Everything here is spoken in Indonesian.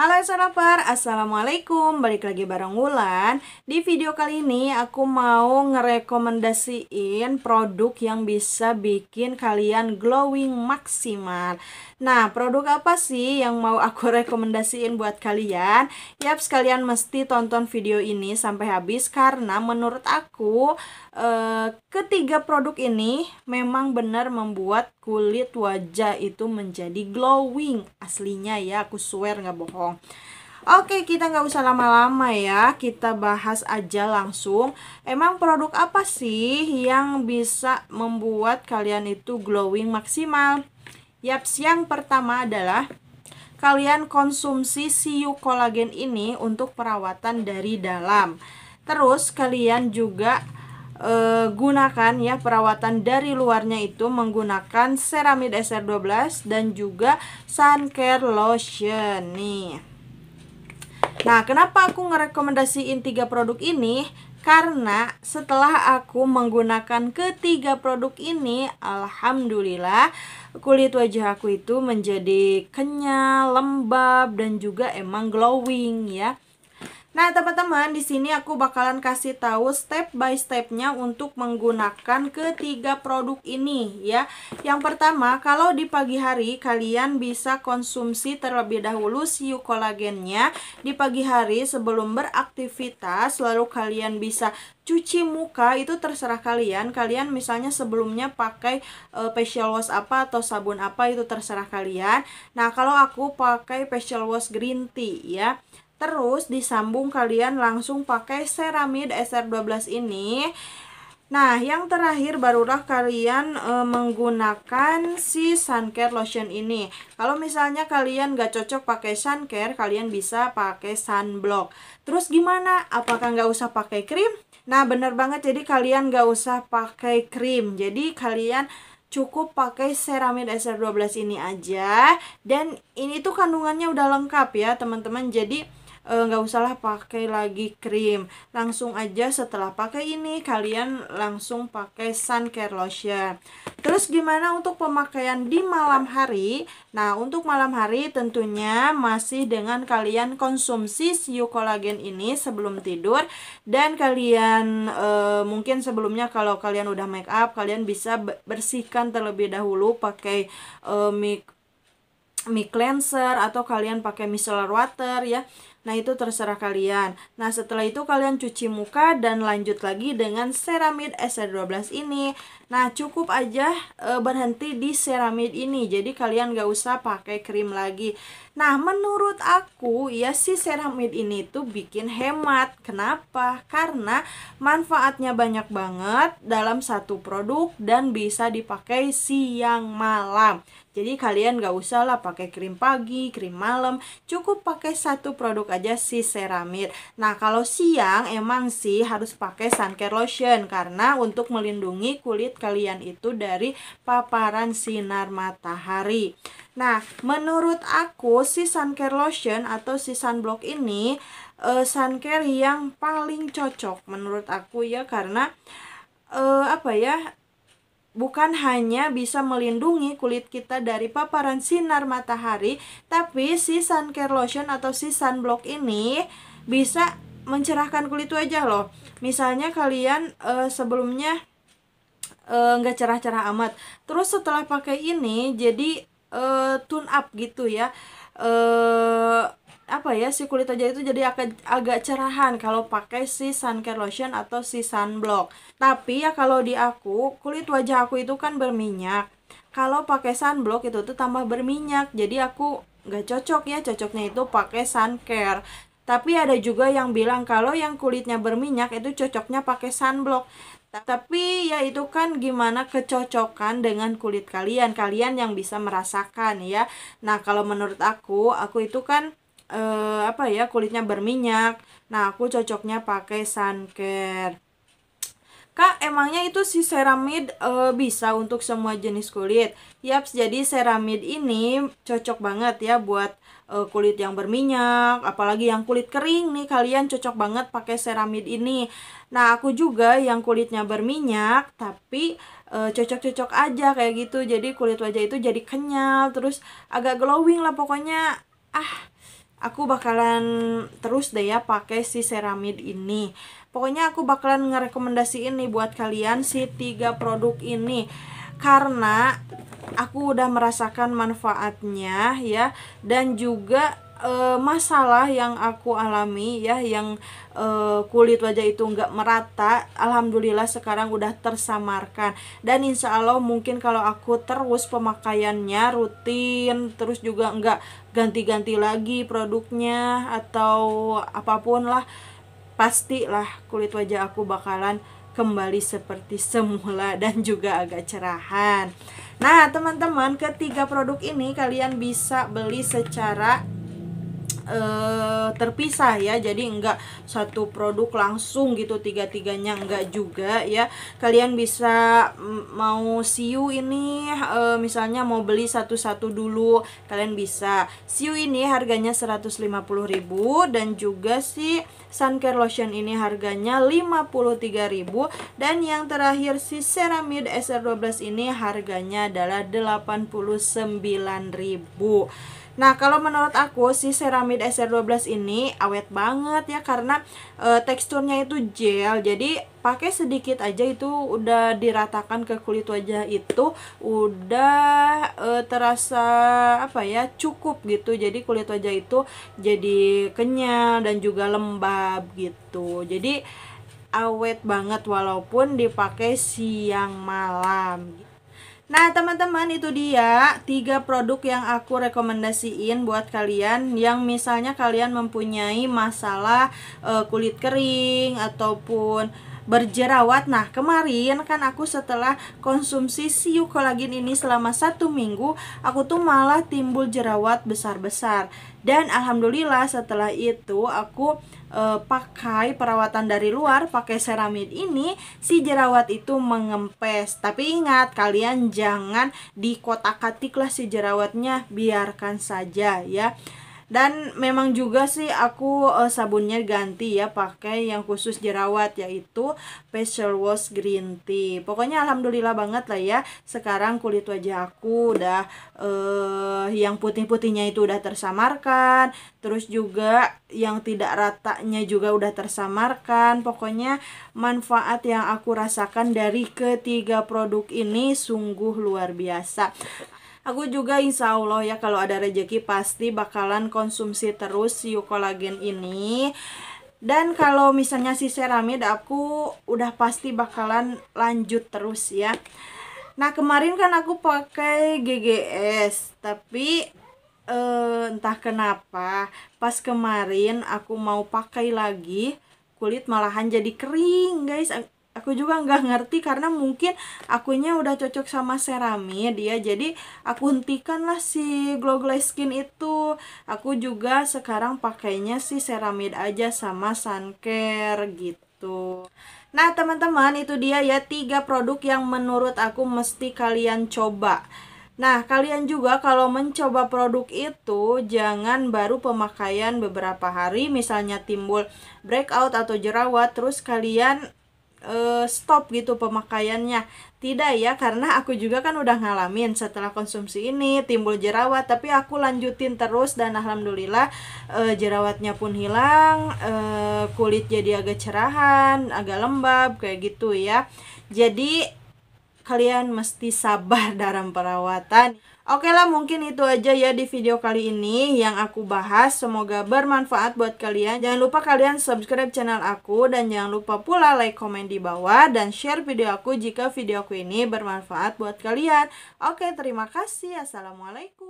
Halo Saraper, Assalamualaikum Balik lagi bareng Wulan Di video kali ini aku mau ngerekomendasiin produk yang bisa bikin kalian glowing maksimal Nah produk apa sih yang mau aku rekomendasiin buat kalian? Yap kalian mesti tonton video ini sampai habis Karena menurut aku eh, ketiga produk ini memang benar membuat kulit wajah itu menjadi glowing aslinya ya aku swear nggak bohong Oke, kita nggak usah lama-lama ya. Kita bahas aja langsung. Emang produk apa sih yang bisa membuat kalian itu glowing maksimal? Yap yang pertama adalah kalian konsumsi siu kolagen ini untuk perawatan dari dalam. Terus kalian juga Eh, gunakan ya perawatan dari luarnya itu menggunakan ceramid SR12 dan juga sun care lotion nih. Nah, kenapa aku ngerekomendasiin tiga produk ini? Karena setelah aku menggunakan ketiga produk ini, alhamdulillah kulit wajah aku itu menjadi kenyal, lembab dan juga emang glowing ya. Nah, teman-teman, di sini aku bakalan kasih tahu step by stepnya untuk menggunakan ketiga produk ini ya. Yang pertama, kalau di pagi hari kalian bisa konsumsi terlebih dahulu siu kolagennya di pagi hari sebelum beraktivitas, lalu kalian bisa cuci muka itu terserah kalian. Kalian misalnya sebelumnya pakai e, facial wash apa atau sabun apa itu terserah kalian. Nah, kalau aku pakai facial wash green tea ya. Terus disambung kalian langsung pakai ceramid SR12 ini. Nah, yang terakhir barulah kalian e, menggunakan si sun care lotion ini. Kalau misalnya kalian gak cocok pakai sun care, kalian bisa pakai sunblock. Terus gimana? Apakah gak usah pakai krim? Nah, bener banget. Jadi kalian gak usah pakai krim. Jadi kalian cukup pakai ceramid SR12 ini aja. Dan ini tuh kandungannya udah lengkap ya, teman-teman. Jadi E, nggak e, usahlah pakai lagi krim langsung aja setelah pakai ini kalian langsung pakai sun care lotion terus gimana untuk pemakaian di malam hari nah untuk malam hari tentunya masih dengan kalian konsumsi siu kolagen ini sebelum tidur dan kalian e, mungkin sebelumnya kalau kalian udah make up kalian bisa bersihkan terlebih dahulu pakai e, mic cleanser atau kalian pakai micellar water ya Nah, itu terserah kalian. Nah, setelah itu kalian cuci muka dan lanjut lagi dengan ceramid SR12 ini. Nah, cukup aja e, berhenti di ceramid ini. Jadi kalian gak usah pakai krim lagi. Nah, menurut aku ya si ceramid ini tuh bikin hemat. Kenapa? Karena manfaatnya banyak banget dalam satu produk dan bisa dipakai siang malam. Jadi kalian gak usah lah pakai krim pagi, krim malam, cukup pakai satu produk aja si ceramid. Nah, kalau siang emang sih harus pakai sun care lotion karena untuk melindungi kulit kalian itu dari paparan sinar matahari. Nah, menurut aku si sun care lotion atau si sunblock ini uh, eh, sun care yang paling cocok menurut aku ya karena uh, apa ya bukan hanya bisa melindungi kulit kita dari paparan sinar matahari, tapi si sun care lotion atau si sunblock ini bisa mencerahkan kulit wajah loh. Misalnya kalian uh, sebelumnya eh, nggak cerah-cerah amat, terus setelah pakai ini jadi uh, tune up gitu ya. Uh, apa ya si kulit aja itu jadi agak agak cerahan kalau pakai si sun care lotion atau si sunblock tapi ya kalau di aku kulit wajah aku itu kan berminyak kalau pakai sunblock itu tuh tambah berminyak jadi aku nggak cocok ya cocoknya itu pakai sun care tapi ada juga yang bilang kalau yang kulitnya berminyak itu cocoknya pakai sunblock tapi ya itu kan gimana kecocokan dengan kulit kalian kalian yang bisa merasakan ya nah kalau menurut aku aku itu kan uh, apa ya kulitnya berminyak nah aku cocoknya pakai sun care Kak, emangnya itu si ceramid uh, eh, bisa untuk semua jenis kulit? Yaps, jadi ceramid ini cocok banget ya buat uh, kulit yang berminyak, apalagi yang kulit kering nih kalian cocok banget pakai ceramid ini. Nah, aku juga yang kulitnya berminyak tapi cocok-cocok uh, aja kayak gitu. Jadi kulit wajah itu jadi kenyal, terus agak glowing lah pokoknya. Ah, aku bakalan terus deh ya pakai si ceramid ini pokoknya aku bakalan ngerekomendasiin nih buat kalian si tiga produk ini karena aku udah merasakan manfaatnya ya dan juga e, masalah yang aku alami ya yang e, kulit wajah itu nggak merata alhamdulillah sekarang udah tersamarkan dan insya Allah mungkin kalau aku terus pemakaiannya rutin terus juga nggak ganti-ganti lagi produknya atau apapun lah pastilah kulit wajah aku bakalan kembali seperti semula dan juga agak cerahan. Nah, teman-teman, ketiga produk ini kalian bisa beli secara e, terpisah ya jadi enggak satu produk langsung gitu tiga-tiganya enggak juga ya kalian bisa mm, mau siu ini e, misalnya mau beli satu-satu dulu kalian bisa siu ini harganya 150.000 dan juga si sun care lotion ini harganya 53.000 dan yang terakhir si ceramid SR12 ini harganya adalah 89.000 Nah, kalau menurut aku si Ceramid SR12 ini awet banget ya karena e, teksturnya itu gel. Jadi pakai sedikit aja itu udah diratakan ke kulit wajah itu udah e, terasa apa ya cukup gitu. Jadi kulit wajah itu jadi kenyal dan juga lembab gitu. Jadi awet banget walaupun dipakai siang malam. Nah teman-teman itu dia tiga produk yang aku rekomendasiin buat kalian yang misalnya kalian mempunyai masalah uh, kulit kering ataupun berjerawat Nah kemarin kan aku setelah konsumsi siu kolagen ini selama satu minggu Aku tuh malah timbul jerawat besar-besar Dan alhamdulillah setelah itu aku e, pakai perawatan dari luar, pakai ceramid ini, si jerawat itu mengempes. Tapi ingat, kalian jangan dikotak-katiklah si jerawatnya, biarkan saja ya dan memang juga sih aku uh, sabunnya ganti ya pakai yang khusus jerawat yaitu facial wash green tea pokoknya alhamdulillah banget lah ya sekarang kulit wajah aku udah uh, yang putih-putihnya itu udah tersamarkan terus juga yang tidak ratanya juga udah tersamarkan pokoknya manfaat yang aku rasakan dari ketiga produk ini sungguh luar biasa Aku juga insya Allah ya kalau ada rejeki pasti bakalan konsumsi terus si Collagen ini. Dan kalau misalnya si ceramid aku udah pasti bakalan lanjut terus ya. Nah kemarin kan aku pakai GGS tapi eh, entah kenapa pas kemarin aku mau pakai lagi kulit malahan jadi kering guys aku juga nggak ngerti karena mungkin akunya udah cocok sama serami dia ya. jadi aku hentikan lah si glow glow skin itu aku juga sekarang pakainya si ceramid aja sama sun care gitu nah teman-teman itu dia ya tiga produk yang menurut aku mesti kalian coba Nah, kalian juga kalau mencoba produk itu, jangan baru pemakaian beberapa hari, misalnya timbul breakout atau jerawat, terus kalian uh, stop gitu pemakaiannya. Tidak ya, karena aku juga kan udah ngalamin setelah konsumsi ini timbul jerawat, tapi aku lanjutin terus dan alhamdulillah uh, jerawatnya pun hilang, uh, kulit jadi agak cerahan, agak lembab kayak gitu ya. Jadi kalian mesti sabar dalam perawatan. Oke lah mungkin itu aja ya di video kali ini yang aku bahas. Semoga bermanfaat buat kalian. Jangan lupa kalian subscribe channel aku dan jangan lupa pula like, komen di bawah dan share video aku jika video aku ini bermanfaat buat kalian. Oke terima kasih. Assalamualaikum.